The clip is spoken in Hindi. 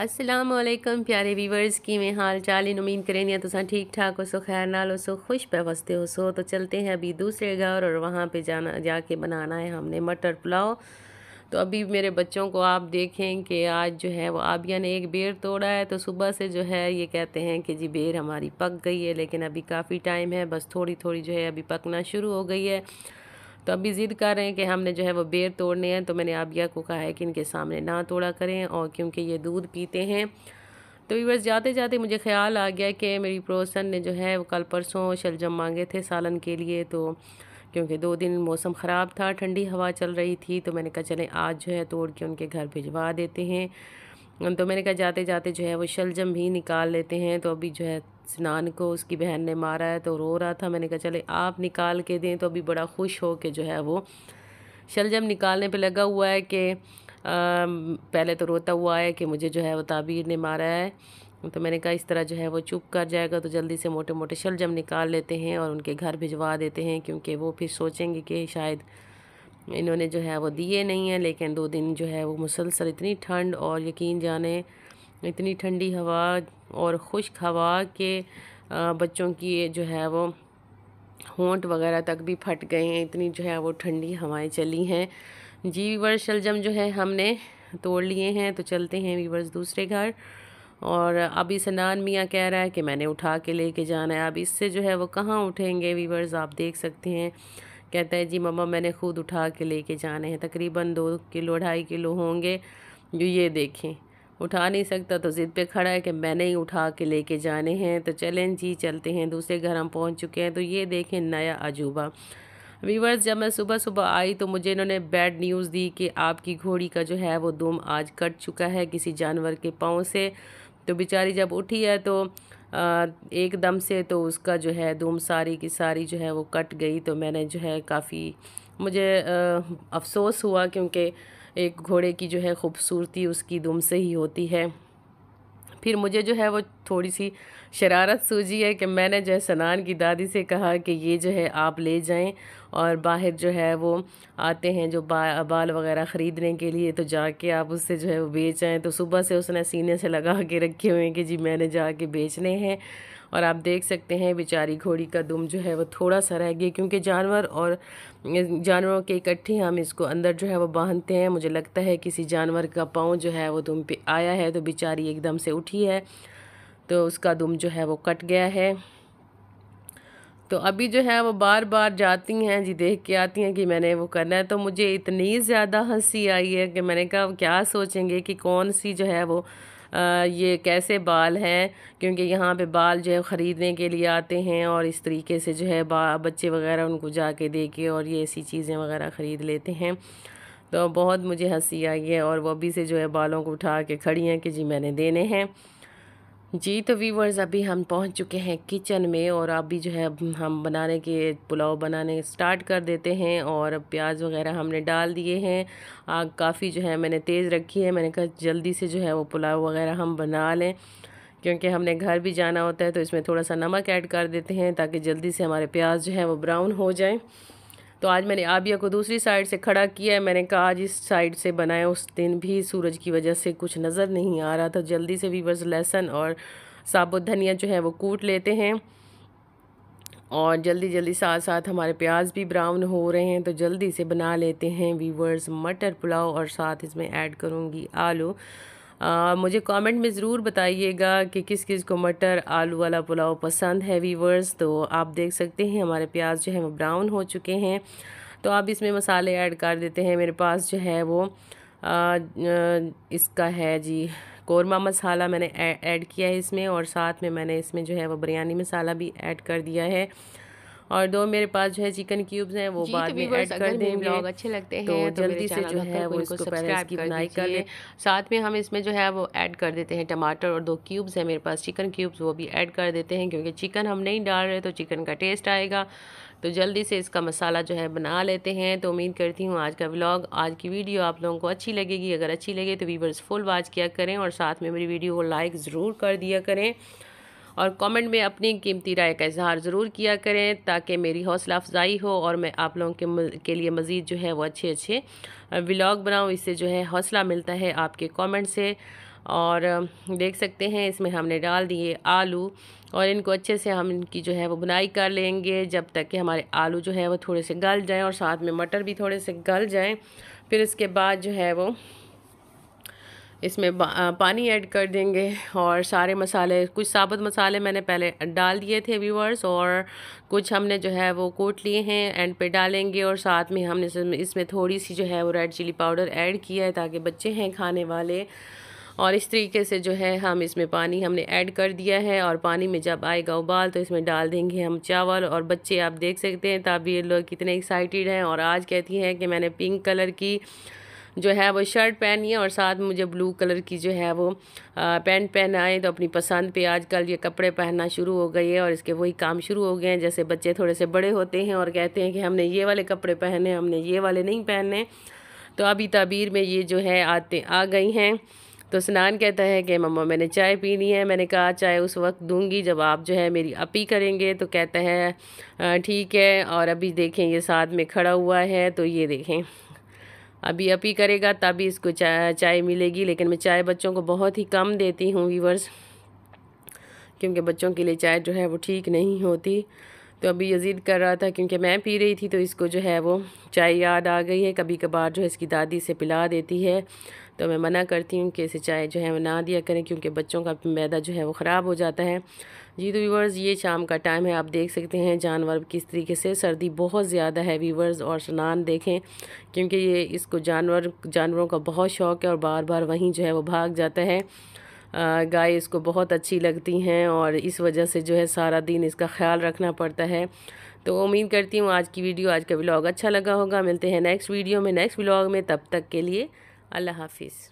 असलम प्यारे वीवर्स की में हाल चाल इन उम्मीद करें तो तो ठीक ठाक हो सो खैर नाल हो सो खुश पे वस्ते हो सो तो चलते हैं अभी दूसरे घर और वहाँ पे जाना जाके बनाना है हमने मटर पुलाव तो अभी मेरे बच्चों को आप देखें कि आज जो है वो आबिया ने एक बेर तोड़ा है तो सुबह से जो है ये कहते हैं कि जी बेर हमारी पक गई है लेकिन अभी काफ़ी टाइम है बस थोड़ी थोड़ी जो है अभी पकना शुरू हो गई है तो अभी ज़िद कर रहे हैं कि हमने जो है वो बेर तोड़ने हैं तो मैंने आबिया को कहा है कि इनके सामने ना तोड़ा करें और क्योंकि ये दूध पीते हैं तो बस जाते जाते मुझे ख्याल आ गया कि मेरी पड़ोसन ने जो है वो कल परसों शलजम मांगे थे सालन के लिए तो क्योंकि दो दिन मौसम ख़राब था ठंडी हवा चल रही थी तो मैंने कहा चलें आज जो है तोड़ के उनके घर भिजवा देते हैं तो मैंने कहा जाते जाते जो है वो शलजम भी निकाल लेते हैं तो अभी जो है स्नान को उसकी बहन ने मारा है तो रो रहा था मैंने कहा चले आप निकाल के दें तो अभी बड़ा खुश हो के जो है वो शलजम निकालने पे लगा हुआ है कि पहले तो रोता हुआ है कि मुझे जो है वो ताबीर ने मारा है तो मैंने कहा इस तरह जो है वो चुप कर जाएगा तो जल्दी से मोटे मोटे शलजम निकाल लेते हैं और उनके घर भिजवा देते हैं क्योंकि वो फिर सोचेंगे कि शायद મે ઇનહોને જો હે વો دیے નહીં હે લેકિન દો દિન જો હે વો મુસلسل ઇતની ઠંડ ઔર યકીન જાન એ ઇતની ઠંડી હવા ઔર ખુશખ હવા કે બચ્ચો કી એ જો હે વો હોન્ટ વગેરા તક ભી ફટ ગયે ઇતની જો હે વો ઠંડી હવાએ ચલી હે જી વીવર્સ શલजम જો હે હમણે તોડ લીએ હે તો ચalte હે વીવર્સ દૂસરે ઘર ઔર અભી સનાન મિયા કહે રહા હે કે મેને ઉઠા કે લેકે જના હે અભી ઇસ સે જો હે વો કહા ઉઠેંગે વીવર્સ આપ દેખ સકતે હે कहता है जी मम्मा मैंने खुद उठा के लेके जाने हैं तकरीबन दो किलो ढाई किलो होंगे जो ये देखें उठा नहीं सकता तो ज़िद पे खड़ा है कि मैंने ही उठा के लेके जाने हैं तो चलें जी चलते हैं दूसरे घर हम पहुंच चुके हैं तो ये देखें नया अजूबा वीवर्स जब मैं सुबह सुबह आई तो मुझे इन्होंने बैड न्यूज़ दी कि आपकी घोड़ी का जो है वो दुम आज कट चुका है किसी जानवर के पाँव से तो बेचारी जब उठी है तो एकदम से तो उसका जो है धूम सारी की सारी जो है वो कट गई तो मैंने जो है काफ़ी मुझे अफसोस हुआ क्योंकि एक घोड़े की जो है ख़ूबसूरती उसकी दुम से ही होती है फिर मुझे जो है वो थोड़ी सी शरारत सूझी है कि मैंने जो है सनान की दादी से कहा कि ये जो है आप ले जाएं और बाहर जो है वो आते हैं जो बा, बाल वगैरह ख़रीदने के लिए तो जाके आप उससे जो है वो बेच आएँ तो सुबह से उसने सीने से लगा के रखे हुए हैं कि जी मैंने जाके बेचने हैं और आप देख सकते हैं बेचारी घोड़ी का दुम जो है वो थोड़ा सा रह गया क्योंकि जानवर और जानवरों के इकट्ठे हम इसको अंदर जो है वो बांधते हैं मुझे लगता है किसी जानवर का पाँव जो है वो दुम पे आया है तो बेचारी एकदम से उठी है तो उसका दुम जो है वो कट गया है तो अभी जो है वो बार बार जाती हैं जी देख के आती हैं कि मैंने वो करना है तो मुझे इतनी ज़्यादा हंसी आई है कि मैंने कहा क्या सोचेंगे कि कौन सी जो है वो ये कैसे बाल हैं क्योंकि यहाँ पे बाल जो है ख़रीदने के लिए आते हैं और इस तरीके से जो है बच्चे वगैरह उनको जाके दे के और ये ऐसी चीज़ें वगैरह ख़रीद लेते हैं तो बहुत मुझे हंसी आई है और वो अभी से जो है बालों को उठा के खड़ी हैं कि जी मैंने देने हैं जी तो वीवर्स अभी हम पहुंच चुके हैं किचन में और अभी जो है हम बनाने के पुलाव बनाने स्टार्ट कर देते हैं और प्याज वगैरह हमने डाल दिए हैं आग काफ़ी जो है मैंने तेज़ रखी है मैंने कहा जल्दी से जो है वो पुलाव वगैरह हम बना लें क्योंकि हमने घर भी जाना होता है तो इसमें थोड़ा सा नमक ऐड कर देते हैं ताकि जल्दी से हमारे प्याज जो है वो ब्राउन हो जाएँ तो आज मैंने आबिया को दूसरी साइड से खड़ा किया है मैंने कहा आज इस साइड से बनाया उस दिन भी सूरज की वजह से कुछ नज़र नहीं आ रहा था जल्दी से वीवर्स लहसुन और साबुत धनिया जो है वो कूट लेते हैं और जल्दी जल्दी साथ साथ हमारे प्याज भी ब्राउन हो रहे हैं तो जल्दी से बना लेते हैं वीवर्स मटर पुलाव और साथ इसमें ऐड करूँगी आलू आ, मुझे कमेंट में ज़रूर बताइएगा कि किस किस को मटर आलू वाला पुलाव पसंद है वीवर्स तो आप देख सकते हैं हमारे प्याज जो है वो ब्राउन हो चुके हैं तो आप इसमें मसाले ऐड कर देते हैं मेरे पास जो है वो आ, इसका है जी कौरमा मसाला मैंने ऐड किया है इसमें और साथ में मैंने इसमें जो है वो बिरयानी मसाला भी ऐड कर दिया है और दो मेरे पास जो है चिकन क्यूब्स हैं वो तो बाद में ऐड कर दें ब्लॉग अच्छे लगते तो हैं तो जल्दी से जो है वो इसको सब्सक्राइब की बनाई कर लें साथ में हम इसमें जो है वो ऐड कर देते हैं टमाटर और दो क्यूब्स हैं मेरे पास चिकन क्यूब्स वो भी ऐड कर देते हैं क्योंकि चिकन हम नहीं डाल रहे तो चिकन का टेस्ट आएगा तो जल्दी से इसका मसाला जो है बना लेते हैं तो उम्मीद करती हूँ आज का व्लॉग आज की वीडियो आप लोगों को अच्छी लगेगी अगर अच्छी लगे तो वीवर्स फुल वाच किया करें और साथ में मेरी वीडियो को लाइक ज़रूर कर दिया करें और कमेंट में अपनी कीमती राय का इजहार ज़रूर किया करें ताकि मेरी हौसला अफजाई हो और मैं आप लोगों के के लिए मज़ीद जो है वो अच्छे अच्छे व्लाग बनाऊँ इससे जो है हौसला मिलता है आपके कमेंट से और देख सकते हैं इसमें हमने डाल दिए आलू और इनको अच्छे से हम इनकी जो है वो बुनाई कर लेंगे जब तक कि हमारे आलू जो है वो थोड़े से गल जाएं और साथ में मटर भी थोड़े से गल जाएं फिर इसके बाद जो है वो इसमें पानी ऐड कर देंगे और सारे मसाले कुछ साबुत मसाले मैंने पहले डाल दिए थे व्यूवर्स और कुछ हमने जो है वो कोट लिए हैं एंड पे डालेंगे और साथ में हमने इसमें थोड़ी सी जो है वो रेड चिली पाउडर ऐड किया है ताकि बच्चे हैं खाने वाले और इस तरीके से जो है हम इसमें पानी हमने ऐड कर दिया है और पानी में जब आएगा उबाल तो इसमें डाल देंगे हम चावल और बच्चे आप देख सकते हैं तब ये लोग कितने एक्साइटेड हैं और आज कहती हैं कि मैंने पिंक कलर की जो है वो शर्ट पहनी है और साथ में मुझे ब्लू कलर की जो है वो पैंट पहनाए तो अपनी पसंद पे आजकल ये कपड़े पहनना शुरू हो गए और इसके वही काम शुरू हो गए हैं जैसे बच्चे थोड़े से बड़े होते हैं और कहते हैं कि हमने ये वाले कपड़े पहने हमने ये वाले नहीं पहने तो अभी तबीर में ये जो है आते आ गई हैं तो स्नान कहता है कि मम्मा मैंने चाय पीनी है मैंने कहा चाय उस वक्त दूंगी जब आप जो है मेरी अपी करेंगे तो कहता है ठीक है और अभी देखें ये साथ में खड़ा हुआ है तो ये देखें अभी अपी करेगा तभी इसको चाय चाय मिलेगी लेकिन मैं चाय बच्चों को बहुत ही कम देती हूँ वीवर्स क्योंकि बच्चों के लिए चाय जो है वो ठीक नहीं होती तो अभी यजीद कर रहा था क्योंकि मैं पी रही थी तो इसको जो है वो चाय याद आ गई है कभी कभार जो है इसकी दादी से पिला देती है तो मैं मना करती हूँ कि इसे चाय जो है ना दिया करें क्योंकि बच्चों का मैदा जो है वो ख़राब हो जाता है जी तो व्यूवर्स ये शाम का टाइम है आप देख सकते हैं जानवर किस तरीके से सर्दी बहुत ज़्यादा है व्यूवर्स और स्नान देखें क्योंकि ये इसको जानवर जानवरों का बहुत शौक़ है और बार बार वहीं जो है वो भाग जाता है गाय इसको बहुत अच्छी लगती हैं और इस वजह से जो है सारा दिन इसका ख्याल रखना पड़ता है तो उम्मीद करती हूँ आज की वीडियो आज का ब्लॉग अच्छा लगा होगा मिलते हैं नेक्स्ट वीडियो में नेक्स्ट ब्लॉग में तब तक के लिए अल्लाह हाफिज़